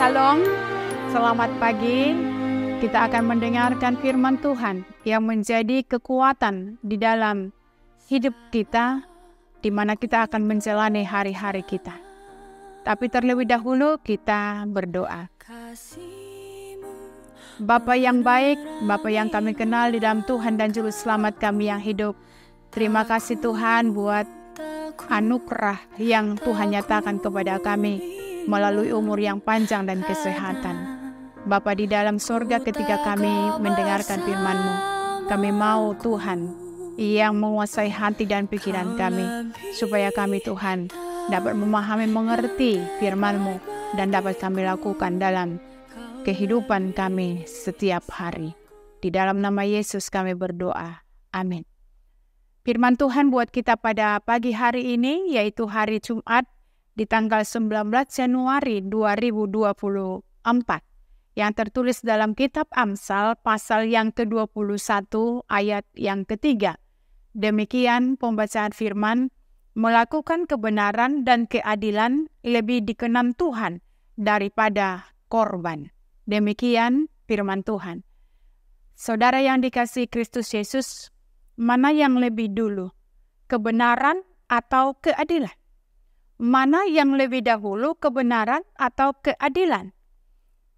Shalom, selamat pagi. Kita akan mendengarkan firman Tuhan yang menjadi kekuatan di dalam hidup kita, di mana kita akan menjalani hari-hari kita. Tapi terlebih dahulu kita berdoa. Bapa yang baik, Bapa yang kami kenal di dalam Tuhan dan Juru Selamat kami yang hidup. Terima kasih Tuhan buat anugerah yang Tuhan nyatakan kepada kami melalui umur yang panjang dan kesehatan. Bapa di dalam sorga ketika kami mendengarkan firman-Mu, kami mau Tuhan yang menguasai hati dan pikiran kami, supaya kami Tuhan dapat memahami mengerti firman-Mu dan dapat kami lakukan dalam kehidupan kami setiap hari. Di dalam nama Yesus kami berdoa. Amin. Firman Tuhan buat kita pada pagi hari ini, yaitu hari Jumat, di tanggal 19 Januari 2024 yang tertulis dalam kitab Amsal pasal yang ke-21 ayat yang ketiga. Demikian pembacaan firman, melakukan kebenaran dan keadilan lebih dikenan Tuhan daripada korban. Demikian firman Tuhan. Saudara yang dikasih Kristus Yesus, mana yang lebih dulu? Kebenaran atau keadilan? mana yang lebih dahulu kebenaran atau keadilan.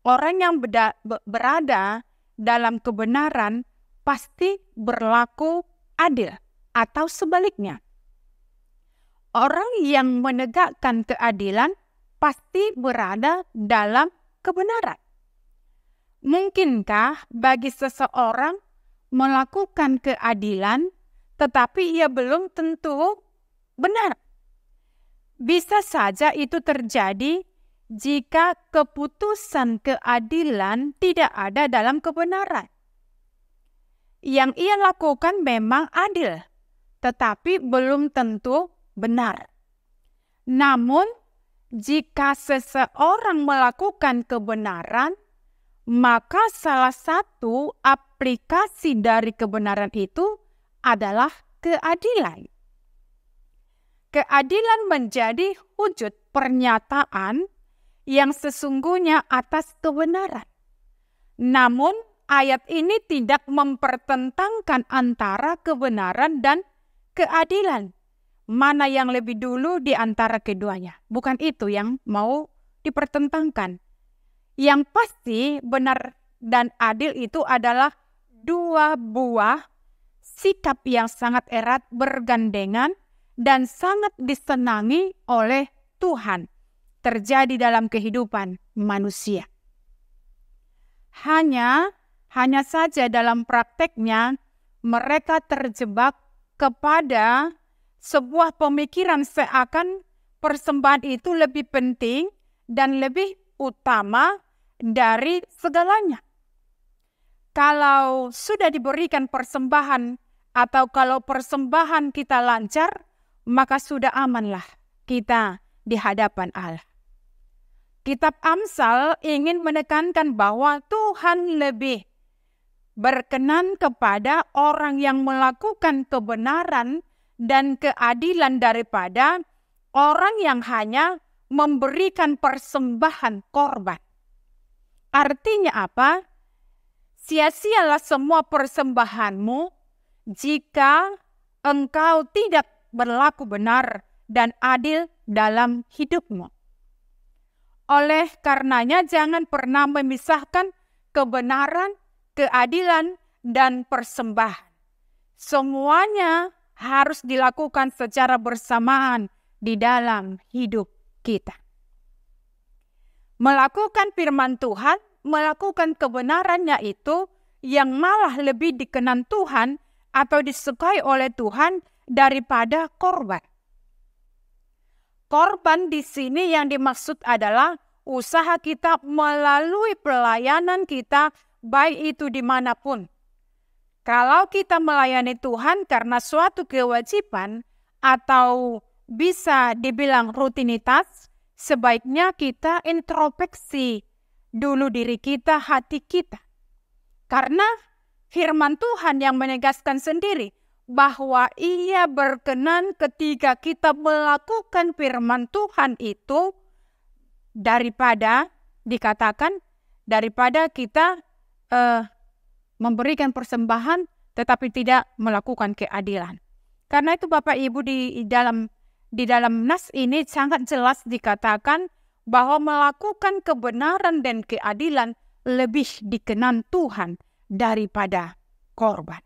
Orang yang beda, berada dalam kebenaran pasti berlaku adil atau sebaliknya. Orang yang menegakkan keadilan pasti berada dalam kebenaran. Mungkinkah bagi seseorang melakukan keadilan tetapi ia belum tentu benar? Bisa saja itu terjadi jika keputusan keadilan tidak ada dalam kebenaran. Yang ia lakukan memang adil, tetapi belum tentu benar. Namun, jika seseorang melakukan kebenaran, maka salah satu aplikasi dari kebenaran itu adalah keadilan keadilan menjadi wujud pernyataan yang sesungguhnya atas kebenaran. Namun, ayat ini tidak mempertentangkan antara kebenaran dan keadilan. Mana yang lebih dulu di antara keduanya? Bukan itu yang mau dipertentangkan. Yang pasti, benar dan adil itu adalah dua buah sikap yang sangat erat bergandengan dan sangat disenangi oleh Tuhan terjadi dalam kehidupan manusia. Hanya hanya saja dalam prakteknya mereka terjebak kepada sebuah pemikiran seakan persembahan itu lebih penting dan lebih utama dari segalanya. Kalau sudah diberikan persembahan atau kalau persembahan kita lancar, maka sudah amanlah kita di hadapan Allah. Kitab Amsal ingin menekankan bahwa Tuhan lebih berkenan kepada orang yang melakukan kebenaran dan keadilan daripada orang yang hanya memberikan persembahan korban. Artinya apa? Sia-sialah semua persembahanmu jika engkau tidak berlaku benar dan adil dalam hidupmu. Oleh karenanya, jangan pernah memisahkan kebenaran, keadilan, dan persembahan. Semuanya harus dilakukan secara bersamaan di dalam hidup kita. Melakukan firman Tuhan, melakukan kebenarannya itu yang malah lebih dikenan Tuhan atau disukai oleh Tuhan daripada korban. Korban di sini yang dimaksud adalah usaha kita melalui pelayanan kita baik itu dimanapun. Kalau kita melayani Tuhan karena suatu kewajiban atau bisa dibilang rutinitas, sebaiknya kita introspeksi dulu diri kita, hati kita. Karena firman Tuhan yang menegaskan sendiri, bahwa ia berkenan ketika kita melakukan firman Tuhan itu daripada dikatakan daripada kita uh, memberikan persembahan tetapi tidak melakukan keadilan. Karena itu Bapak Ibu di dalam di dalam nas ini sangat jelas dikatakan bahwa melakukan kebenaran dan keadilan lebih dikenan Tuhan daripada korban.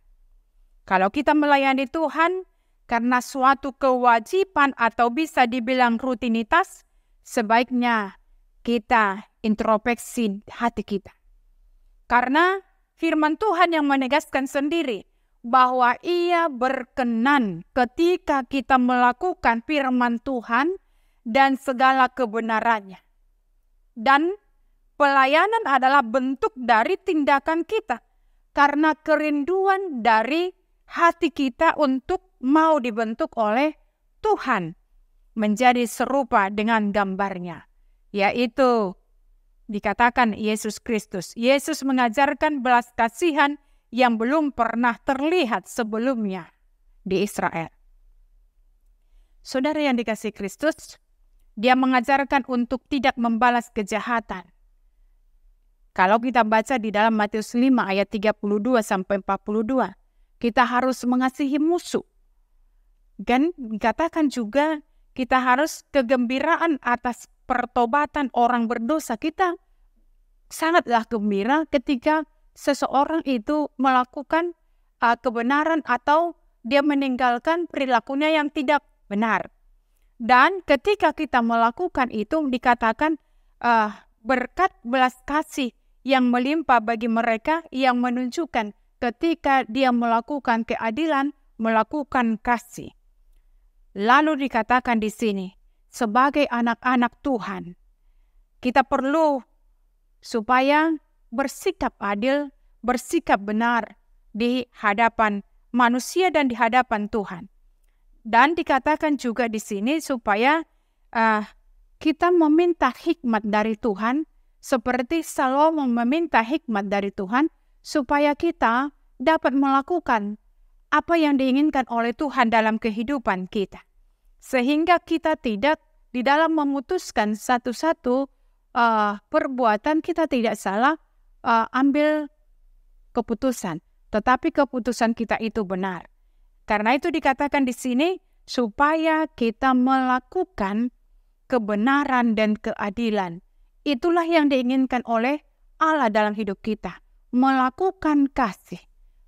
Kalau kita melayani Tuhan karena suatu kewajiban atau bisa dibilang rutinitas, sebaiknya kita introspeksi hati kita. Karena firman Tuhan yang menegaskan sendiri bahwa ia berkenan ketika kita melakukan firman Tuhan dan segala kebenarannya. Dan pelayanan adalah bentuk dari tindakan kita karena kerinduan dari hati kita untuk mau dibentuk oleh Tuhan menjadi serupa dengan gambarnya, yaitu dikatakan Yesus Kristus. Yesus mengajarkan belas kasihan yang belum pernah terlihat sebelumnya di Israel. Saudara yang dikasih Kristus, dia mengajarkan untuk tidak membalas kejahatan. Kalau kita baca di dalam Matius 5 ayat 32 sampai 42, kita harus mengasihi musuh. Dan dikatakan juga kita harus kegembiraan atas pertobatan orang berdosa. Kita sangatlah gembira ketika seseorang itu melakukan uh, kebenaran atau dia meninggalkan perilakunya yang tidak benar. Dan ketika kita melakukan itu dikatakan uh, berkat belas kasih yang melimpah bagi mereka yang menunjukkan ketika dia melakukan keadilan, melakukan kasih. Lalu dikatakan di sini, sebagai anak-anak Tuhan, kita perlu supaya bersikap adil, bersikap benar di hadapan manusia dan di hadapan Tuhan. Dan dikatakan juga di sini supaya uh, kita meminta hikmat dari Tuhan, seperti Salomo meminta hikmat dari Tuhan, supaya kita dapat melakukan apa yang diinginkan oleh Tuhan dalam kehidupan kita. Sehingga kita tidak di dalam memutuskan satu-satu uh, perbuatan kita tidak salah uh, ambil keputusan, tetapi keputusan kita itu benar. Karena itu dikatakan di sini supaya kita melakukan kebenaran dan keadilan. Itulah yang diinginkan oleh Allah dalam hidup kita melakukan kasih.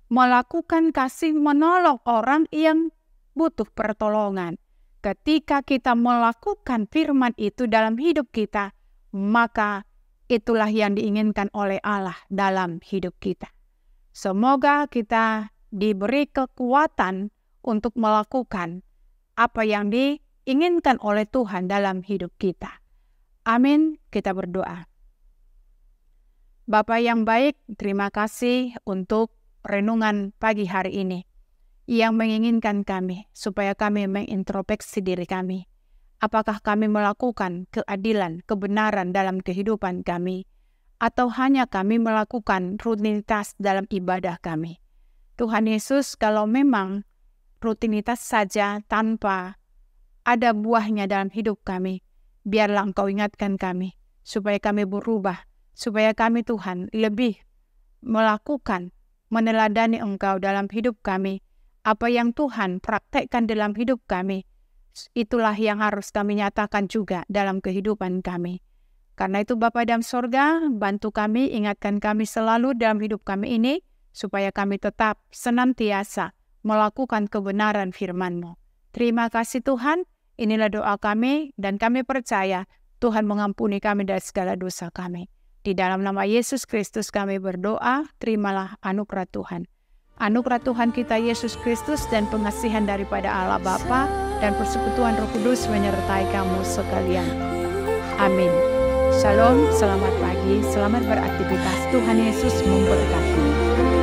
Melakukan kasih menolong orang yang butuh pertolongan. Ketika kita melakukan firman itu dalam hidup kita, maka itulah yang diinginkan oleh Allah dalam hidup kita. Semoga kita diberi kekuatan untuk melakukan apa yang diinginkan oleh Tuhan dalam hidup kita. Amin. Kita berdoa. Bapak yang baik, terima kasih untuk renungan pagi hari ini yang menginginkan kami supaya kami mengintrospeksi diri kami. Apakah kami melakukan keadilan, kebenaran dalam kehidupan kami, atau hanya kami melakukan rutinitas dalam ibadah kami? Tuhan Yesus, kalau memang rutinitas saja tanpa ada buahnya dalam hidup kami, biarlah Engkau ingatkan kami, supaya kami berubah supaya kami Tuhan lebih melakukan, meneladani Engkau dalam hidup kami. Apa yang Tuhan praktekkan dalam hidup kami, itulah yang harus kami nyatakan juga dalam kehidupan kami. Karena itu Bapa dalam sorga, bantu kami, ingatkan kami selalu dalam hidup kami ini, supaya kami tetap senantiasa melakukan kebenaran firman-Mu. Terima kasih Tuhan, inilah doa kami dan kami percaya Tuhan mengampuni kami dari segala dosa kami. Di dalam nama Yesus Kristus kami berdoa, terimalah anugerah Tuhan. Anugerah Tuhan kita Yesus Kristus dan pengasihan daripada Allah Bapa dan persekutuan Roh Kudus menyertai kamu sekalian. Amin. Shalom, selamat pagi, selamat beraktivitas. Tuhan Yesus memberkati.